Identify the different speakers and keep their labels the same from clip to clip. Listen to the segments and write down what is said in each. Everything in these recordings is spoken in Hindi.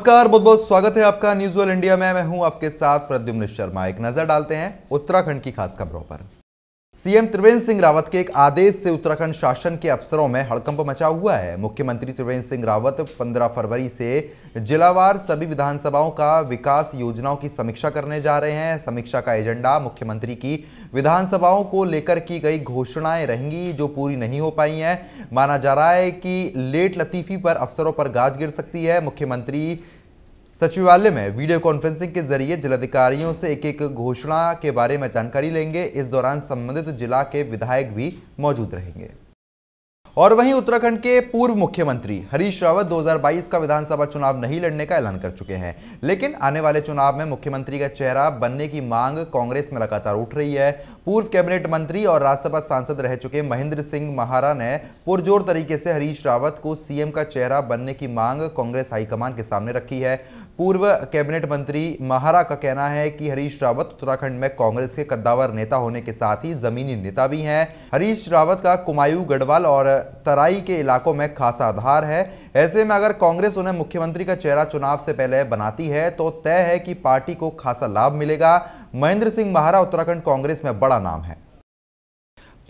Speaker 1: नमस्कार बहुत बहुत स्वागत है आपका न्यूज वर्ल्ड इंडिया में मैं हूं आपके साथ प्रद्युम्न शर्मा एक नजर डालते हैं उत्तराखंड की खास खबरों पर सीएम त्रिवेंद्र सिंह रावत के एक आदेश से उत्तराखंड शासन के अफसरों में हड़कंप मचा हुआ है मुख्यमंत्री त्रिवेंद्र सिंह रावत 15 फरवरी से जिलावार सभी विधानसभाओं का विकास योजनाओं की समीक्षा करने जा रहे हैं समीक्षा का एजेंडा मुख्यमंत्री की विधानसभाओं को लेकर की गई घोषणाएं रहेंगी जो पूरी नहीं हो पाई हैं माना जा रहा है कि लेट लतीफ़ी पर अफसरों पर गाज गिर सकती है मुख्यमंत्री सचिवालय में वीडियो कॉन्फ्रेंसिंग के जरिए जिलाधिकारियों से एक एक घोषणा के बारे में जानकारी लेंगे इस दौरान संबंधित जिला के विधायक भी मौजूद रहेंगे और वहीं उत्तराखंड के पूर्व मुख्यमंत्री हरीश रावत 2022 का विधानसभा चुनाव नहीं लड़ने का ऐलान कर चुके हैं लेकिन आने वाले चुनाव में मुख्यमंत्री का चेहरा बनने की मांग कांग्रेस में लगातार उठ रही है पूर्व कैबिनेट मंत्री और राज्यसभा सांसद रह चुके महेंद्र सिंह महारा ने पुरजोर तरीके से हरीश रावत को सीएम का चेहरा बनने की मांग कांग्रेस हाईकमान के सामने रखी है पूर्व कैबिनेट मंत्री महारा का कहना है कि हरीश रावत उत्तराखंड में कांग्रेस के कद्दावर नेता होने के साथ ही जमीनी नेता भी हैं हरीश रावत का कुमायूं गढ़वाल और तराई के इलाकों में खासा आधार है ऐसे में अगर कांग्रेस उन्हें मुख्यमंत्री का चेहरा चुनाव से पहले बनाती है तो तय है कि पार्टी को खासा लाभ मिलेगा महेंद्र सिंह महारा उत्तराखंड कांग्रेस में बड़ा नाम है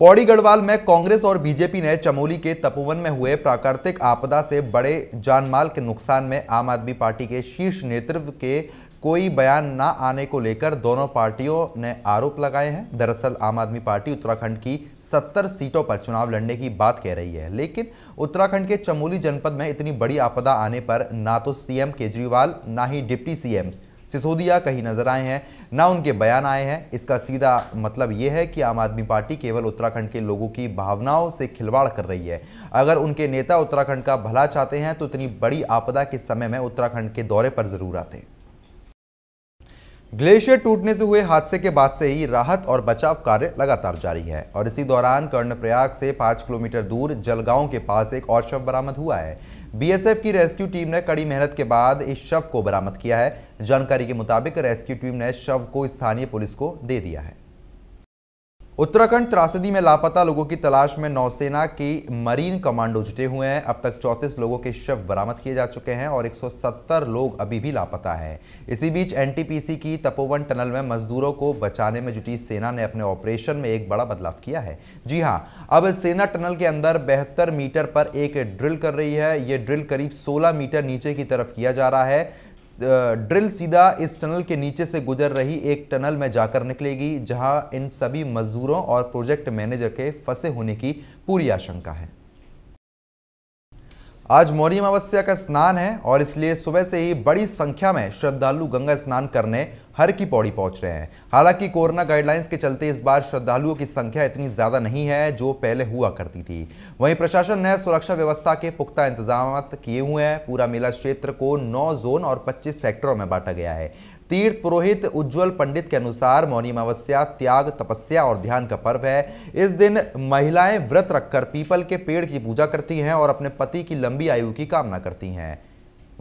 Speaker 1: पौड़ी गढ़वाल में कांग्रेस और बीजेपी ने चमोली के तपोवन में हुए प्राकृतिक आपदा से बड़े जानमाल के नुकसान में आम आदमी पार्टी के शीर्ष नेतृत्व के कोई बयान न आने को लेकर दोनों पार्टियों ने आरोप लगाए हैं दरअसल आम आदमी पार्टी उत्तराखंड की 70 सीटों पर चुनाव लड़ने की बात कह रही है लेकिन उत्तराखंड के चमोली जनपद में इतनी बड़ी आपदा आने पर ना तो सीएम केजरीवाल ना ही डिप्टी सीएम सिसोदिया कहीं नजर आए हैं ना उनके बयान आए हैं इसका सीधा मतलब ये है कि आम आदमी पार्टी केवल उत्तराखंड के लोगों की भावनाओं से खिलवाड़ कर रही है अगर उनके नेता उत्तराखंड का भला चाहते हैं तो इतनी बड़ी आपदा के समय में उत्तराखंड के दौरे पर जरूर आते हैं ग्लेशियर टूटने से हुए हादसे के बाद से ही राहत और बचाव कार्य लगातार जारी है और इसी दौरान कर्णप्रयाग से पाँच किलोमीटर दूर जलगांव के पास एक और शव बरामद हुआ है बीएसएफ की रेस्क्यू टीम ने कड़ी मेहनत के बाद इस शव को बरामद किया है जानकारी के मुताबिक रेस्क्यू टीम ने शव को स्थानीय पुलिस को दे दिया है उत्तराखंड त्रासदी में लापता लोगों की तलाश में नौसेना की मरीन कमांडो जुटे हुए हैं अब तक 34 लोगों के शव बरामद किए जा चुके हैं और 170 लोग अभी भी लापता हैं इसी बीच एनटीपीसी की तपोवन टनल में मजदूरों को बचाने में जुटी सेना ने अपने ऑपरेशन में एक बड़ा बदलाव किया है जी हाँ अब सेना टनल के अंदर बेहतर मीटर पर एक ड्रिल कर रही है ये ड्रिल करीब सोलह मीटर नीचे की तरफ किया जा रहा है ड्रिल सीधा इस टनल के नीचे से गुजर रही एक टनल में जाकर निकलेगी जहां इन सभी मजदूरों और प्रोजेक्ट मैनेजर के फंसे होने की पूरी आशंका है आज मौर्य अमावस्या का स्नान है और इसलिए सुबह से ही बड़ी संख्या में श्रद्धालु गंगा स्नान करने हर की पौड़ी पहुंच रहे हैं हालांकि कोरोना गाइडलाइंस के चलते इस बार श्रद्धालुओं की संख्या इतनी ज़्यादा नहीं है जो पहले हुआ करती थी वहीं प्रशासन ने सुरक्षा व्यवस्था के पुख्ता इंतजाम किए हुए हैं पूरा मेला क्षेत्र को नौ जोन और पच्चीस सेक्टरों में बांटा गया है तीर्थ पुरोहित उज्जवल पंडित के अनुसार मौनी अमावस्या त्याग तपस्या और ध्यान का पर्व है इस दिन महिलाएं व्रत रखकर पीपल के पेड़ की पूजा करती हैं और अपने पति की लंबी आयु की कामना करती हैं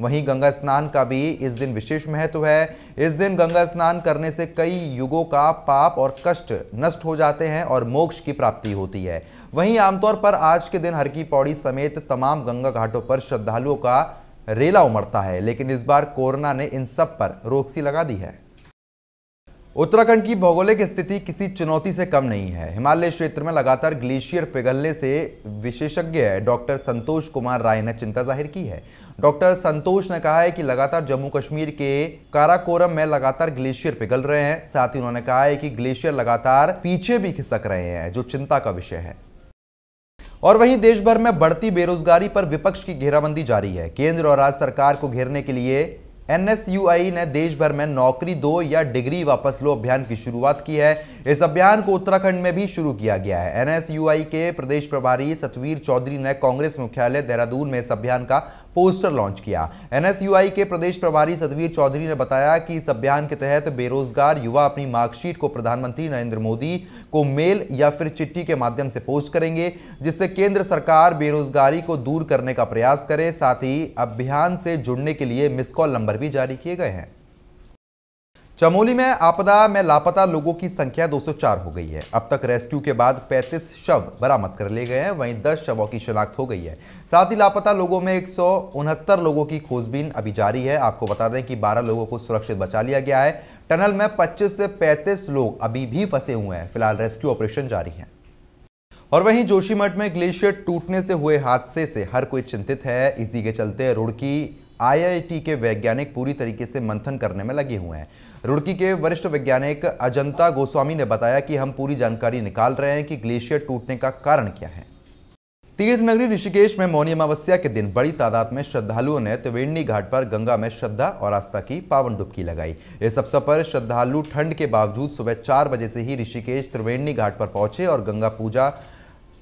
Speaker 1: वहीं गंगा स्नान का भी इस दिन विशेष महत्व है इस दिन गंगा स्नान करने से कई युगों का पाप और कष्ट नष्ट हो जाते हैं और मोक्ष की प्राप्ति होती है वहीं आमतौर पर आज के दिन हर की पौड़ी समेत तमाम गंगा घाटों पर श्रद्धालुओं का रेला उमड़ता है लेकिन इस बार कोरोना ने इन सब पर रोकसी लगा दी है उत्तराखंड की भौगोलिक स्थिति किसी चुनौती से कम नहीं है हिमालय क्षेत्र में लगातार ग्लेशियर पिघलने से विशेषज्ञ डॉक्टर संतोष कुमार राय ने चिंता जाहिर की है डॉक्टर संतोष ने कहा है कि लगातार जम्मू कश्मीर के काराकोरम में लगातार ग्लेशियर पिघल रहे हैं साथ ही उन्होंने कहा है कि ग्लेशियर लगातार पीछे भी खिसक रहे हैं जो चिंता का विषय है और वहीं देश भर में बढ़ती बेरोजगारी पर विपक्ष की घेराबंदी जारी है केंद्र और राज्य सरकार को घेरने के लिए एनएसयूआई ने देश भर में नौकरी दो या डिग्री वापस लो अभियान की शुरुआत की है इस अभियान को उत्तराखंड में भी शुरू किया गया है एनएसयूआई के प्रदेश प्रभारी सतवीर चौधरी ने कांग्रेस मुख्यालय देहरादून में इस अभियान का पोस्टर लॉन्च किया एनएसयूआई के प्रदेश प्रभारी सतवीर चौधरी ने बताया कि इस अभियान के तहत बेरोजगार युवा अपनी मार्कशीट को प्रधानमंत्री नरेंद्र मोदी को मेल या फिर चिट्ठी के माध्यम से पोस्ट करेंगे जिससे केंद्र सरकार बेरोजगारी को दूर करने का प्रयास करे साथ ही अभियान से जुड़ने के लिए मिस कॉल नंबर भी जारी किए गए हैं चमोली में आपदा में लापता लोगों की संख्या 204 हो गई है अब तक रेस्क्यू के बाद 35 शव बरामद कर लिए गए हैं वहीं 10 शवों की शिनाख्त हो गई है साथ ही लापता लोगों में एक लोगों की खोजबीन अभी जारी है आपको बता दें कि 12 लोगों को सुरक्षित बचा लिया गया है टनल में 25 से 35 लोग अभी भी फंसे हुए हैं फिलहाल रेस्क्यू ऑपरेशन जारी है और वहीं जोशीमठ में ग्लेशियर टूटने से हुए हादसे से हर कोई चिंतित है इसी के चलते रुड़की आईआईटी के वैज्ञानिक पूरी तरीके से मंथन करने में लगे हुए हैं रुड़की के वरिष्ठ वैज्ञानिक अजंता गोस्वामी ने बताया कि हम पूरी जानकारी निकाल रहे हैं कि ग्लेशियर टूटने का कारण क्या है तीर्थ नगरी ऋषिकेश में मौनी अमावस्या के दिन बड़ी तादाद में श्रद्धालुओं ने त्रिवेणी घाट पर गंगा में श्रद्धा और आस्था की पावन डुबकी लगाई इस अवसर पर श्रद्धालु ठंड के बावजूद सुबह चार बजे से ही ऋषिकेश त्रिवेणी घाट पर पहुंचे और गंगा पूजा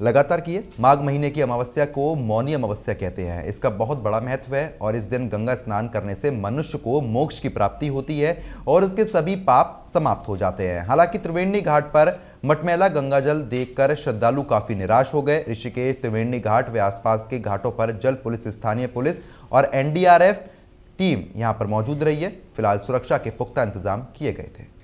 Speaker 1: लगातार किए माघ महीने की अमावस्या को मौनी अमावस्या कहते हैं इसका बहुत बड़ा महत्व है और इस दिन गंगा स्नान करने से मनुष्य को मोक्ष की प्राप्ति होती है और उसके सभी पाप समाप्त हो जाते हैं हालांकि त्रिवेणी घाट पर मटमैला गंगाजल देखकर श्रद्धालु काफी निराश हो गए ऋषिकेश त्रिवेणी घाट व आसपास के घाटों पर जल पुलिस स्थानीय पुलिस और एनडीआरएफ टीम यहां पर मौजूद रही है फिलहाल सुरक्षा के पुख्ता इंतजाम किए गए थे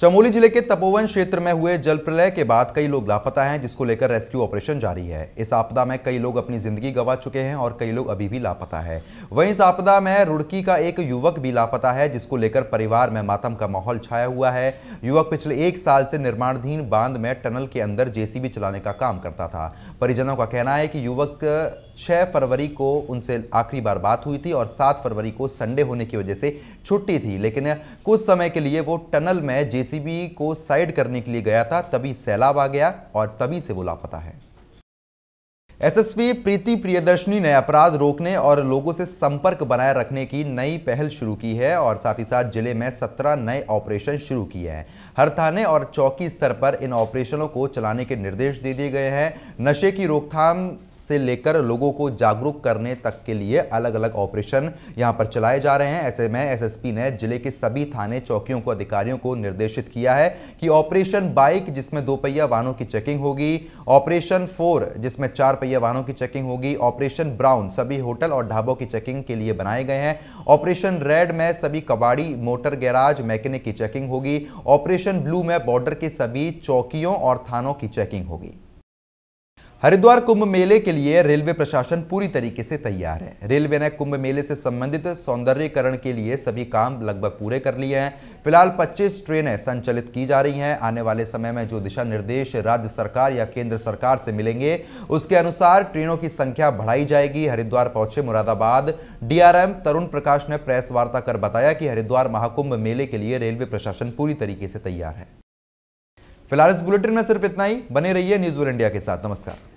Speaker 1: चमोली जिले के तपोवन क्षेत्र में हुए जल प्रलय के बाद कई लोग लापता हैं जिसको लेकर रेस्क्यू ऑपरेशन जारी है इस आपदा में कई लोग अपनी जिंदगी गंवा चुके हैं और कई लोग अभी भी लापता है वहीं इस आपदा में रुड़की का एक युवक भी लापता है जिसको लेकर परिवार में मातम का माहौल छाया हुआ है युवक पिछले एक साल से निर्माणाधीन बांध में टनल के अंदर जेसीबी चलाने का काम करता था परिजनों का कहना है कि युवक छः फरवरी को उनसे आखिरी बार बात हुई थी और सात फरवरी को संडे होने की वजह से छुट्टी थी लेकिन कुछ समय के लिए वो टनल में जेसीबी को साइड करने के लिए गया था तभी सैलाब आ गया और तभी से वो लापता है एसएसपी प्रीति प्रियदर्शनी ने अपराध रोकने और लोगों से संपर्क बनाए रखने की नई पहल शुरू की है और साथ ही साथ जिले में 17 नए ऑपरेशन शुरू किए हैं हर थाने और चौकी स्तर पर इन ऑपरेशनों को चलाने के निर्देश दे दिए गए हैं नशे की रोकथाम से लेकर लोगों को जागरूक करने तक के लिए अलग अलग ऑपरेशन यहाँ पर चलाए जा रहे हैं ऐसे में एसएसपी ने जिले के सभी थाने चौकियों को अधिकारियों को निर्देशित किया है कि ऑपरेशन बाइक जिसमें दो पहिया वाहनों की चेकिंग होगी ऑपरेशन फोर जिसमें चार पहिया वाहनों की चेकिंग होगी ऑपरेशन ब्राउन सभी होटल और ढाबों की चेकिंग के लिए बनाए गए हैं ऑपरेशन रेड में सभी कबाड़ी मोटर गैराज मैकेनिक की चेकिंग होगी ऑपरेशन ब्लू में बॉर्डर के सभी चौकियों और थानों की चेकिंग होगी हरिद्वार कुंभ मेले के लिए रेलवे प्रशासन पूरी तरीके से तैयार है रेलवे ने कुंभ मेले से संबंधित सौंदर्यकरण के लिए सभी काम लगभग पूरे कर लिए हैं फिलहाल 25 ट्रेनें संचालित की जा रही हैं आने वाले समय में जो दिशा निर्देश राज्य सरकार या केंद्र सरकार से मिलेंगे उसके अनुसार ट्रेनों की संख्या बढ़ाई जाएगी हरिद्वार पहुंचे मुरादाबाद डीआरएम तरुण प्रकाश ने प्रेस वार्ता कर बताया कि हरिद्वार महाकुंभ मेले के लिए रेलवे प्रशासन पूरी तरीके से तैयार है फिलहाल इस बुलेटिन में सिर्फ इतना ही बने रहिए न्यूज इंडिया के साथ नमस्कार